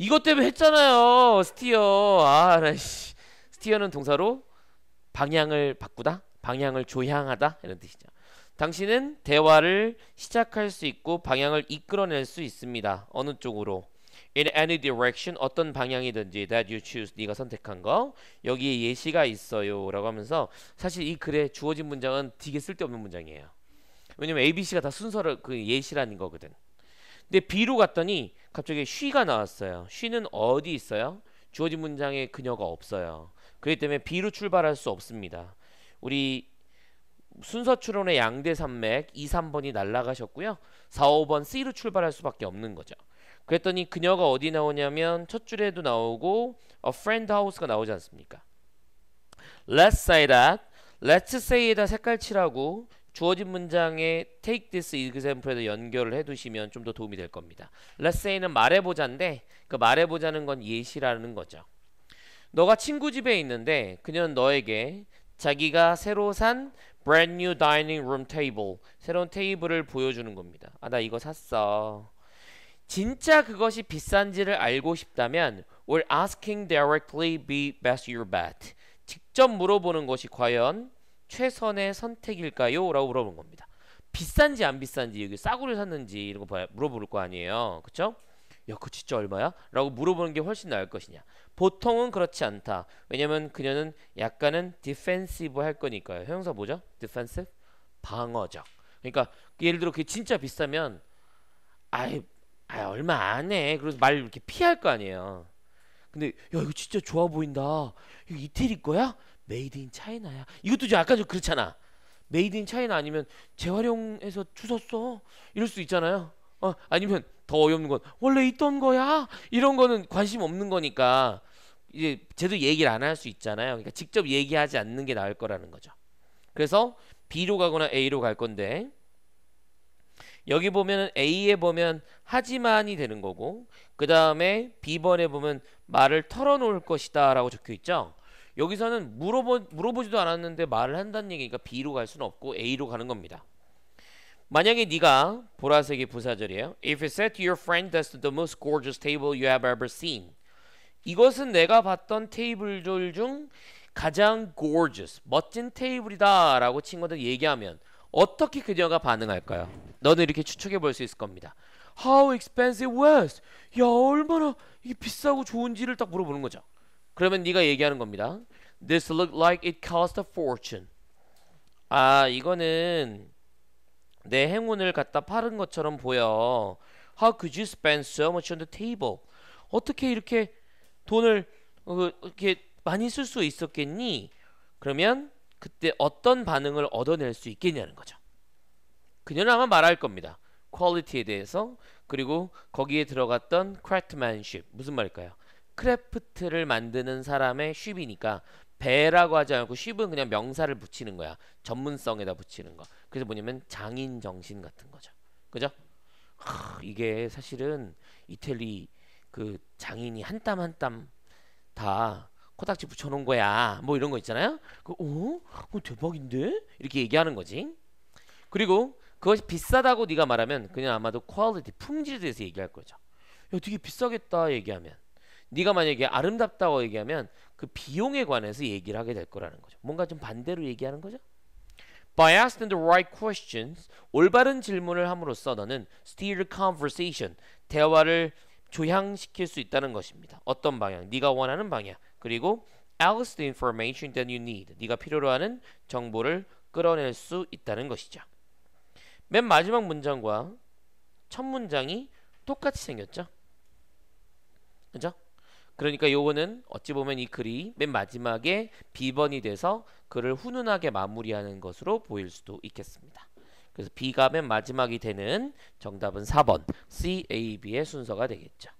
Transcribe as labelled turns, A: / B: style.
A: 이것 때문에 했잖아요. 스티어. 아, 나씨. 스티어는 동사로 방향을 바꾸다, 방향을 조향하다 이런 뜻이죠. 당신은 대화를 시작할 수 있고 방향을 이끌어낼 수 있습니다. 어느 쪽으로? In any direction 어떤 방향이든지 that you choose 네가 선택한 거 여기에 예시가 있어요 라고 하면서 사실 이 글에 주어진 문장은 되게 쓸데없는 문장이에요 왜냐면 ABC가 다 순서를 그 예시라는 거거든 근데 B로 갔더니 갑자기 쉬가 나왔어요. 쉬는 어디 있어요? 주어진 문장에 그녀가 없어요. 그렇기 때문에 비로 출발할 수 없습니다. 우리 순서 추론의 양대 산맥 2, 3번이 날라가셨고요. 4, 5번 C로 출발할 수밖에 없는 거죠. 그랬더니 그녀가 어디 나오냐면 첫 줄에도 나오고 a friend house가 나오지 않습니까? Let's say that, let's say that 색깔 칠하고 주어진 문장에 take this example에도 연결을 해두시면 좀 더 도움이 될 겁니다. Let's say는 말해보자인데 그 말해보자는 건 예시라는 거죠. 너가 친구 집에 있는데 그녀는 너에게 자기가 새로 산 brand new dining room table 새로운 테이블을 보여주는 겁니다. 아나 이거 샀어. 진짜 그것이 비싼지를 알고 싶다면 will asking directly be best your bet. 직접 물어보는 것이 과연 최선의 선택일까요? 라고 물어본 겁니다. 비싼지 안 비싼지 여기 싸구려 샀는지 이런 거 물어볼 거 아니에요. 그쵸? 야, 그 진짜 얼마야? 라고 물어보는 게 훨씬 나을 것이냐. 보통은 그렇지 않다. 왜냐면 그녀는 약간은 디펜시브 할 거니까요. 형사 뭐죠? 디펜시 방어적. 그러니까 예를 들어 그게 진짜 비싸면 아이, 아이 얼마 안 해. 그래서 말 이렇게 피할 거 아니에요. 근데 야 이거 진짜 좋아 보인다. 이거 이태리 거야? 메이드 인 차이나야. 이것도 좀 약간 좀 그렇잖아. 메이드 인 차이나 아니면 재활용해서 주웠어. 이럴 수 있잖아요. 어, 아니면 더 어이없는 건 원래 있던 거야. 이런 거는 관심 없는 거니까 이제 제도 얘기를 안 할 수 있잖아요. 그러니까 직접 얘기하지 않는 게 나을 거라는 거죠. 그래서 B로 가거나 A로 갈 건데 여기 보면 A에 보면 하지만이 되는 거고 그 다음에 B번에 보면 말을 털어놓을 것이다 라고 적혀 있죠 여기서는 물어보, 물어보지도 않았는데 말을 한다는 얘기니까 B로 갈 수는 없고 A로 가는 겁니다. 만약에 네가 보라색이 부사절이에요. If you said your friend that's the most gorgeous table you have ever seen. 이것은 내가 봤던 테이블들 중 가장 gorgeous, 멋진 테이블이다 라고 친구들 얘기하면 어떻게 그녀가 반응할까요? 너는 이렇게 추측해 볼 수 있을 겁니다. How expensive was? 야 얼마나 이게 비싸고 좋은지를 딱 물어보는 거죠. 그러면 네가 얘기하는 겁니다. This l o o k like it cost a fortune. 아, 이거는 내 행운을 갖다 파는 것처럼 보여. How could you spend so much on the table? 어떻게 이렇게 돈을 어, 이렇게 많이 쓸 수 있었겠니? 그러면 그때 어떤 반응을 얻어낼 수 있겠냐는 거죠. 그녀는 아마 말할 겁니다. 퀄리티에 대해서 그리고 거기에 들어갔던 c r a f t s 무슨 말일까요? 크래프트를 만드는 사람의 쉽이니까 배라고 하지 않고 쉽은 그냥 명사를 붙이는 거야. 전문성에다 붙이는 거. 그래서 뭐냐면 장인 정신 같은 거죠. 그죠? 하, 이게 사실은 이태리 그 장인이 한 땀 한 땀 다 코딱지 붙여놓은 거야. 뭐 이런 거 있잖아요. 그, 어? 어? 대박인데? 이렇게 얘기하는 거지. 그리고 그것이 비싸다고 네가 말하면 그냥 아마도 퀄리티, 품질에 대해서 얘기할 거죠. 야, 되게 비싸겠다 얘기하면 네가 만약에 아름답다고 얘기하면 그 비용에 관해서 얘기를 하게 될 거라는 거죠. 뭔가 좀 반대로 얘기하는 거죠. By asking the right questions, 올바른 질문을 함으로써 너는 steer conversation, 대화를 조향시킬 수 있다는 것입니다. 어떤 방향, 네가 원하는 방향, 그리고 e l s the information that you need, 네가 필요로 하는 정보를 끌어낼 수 있다는 것이죠. 맨 마지막 문장과 첫 문장이 똑같이 생겼죠. 그죠? 그러니까 요거는 어찌 보면 이 글이 맨 마지막에 비번이 돼서 글을 훈훈하게 마무리하는 것으로 보일 수도 있겠습니다. 그래서 B가 맨 마지막이 되는 정답은 4번 C, A, B의 순서가 되겠죠.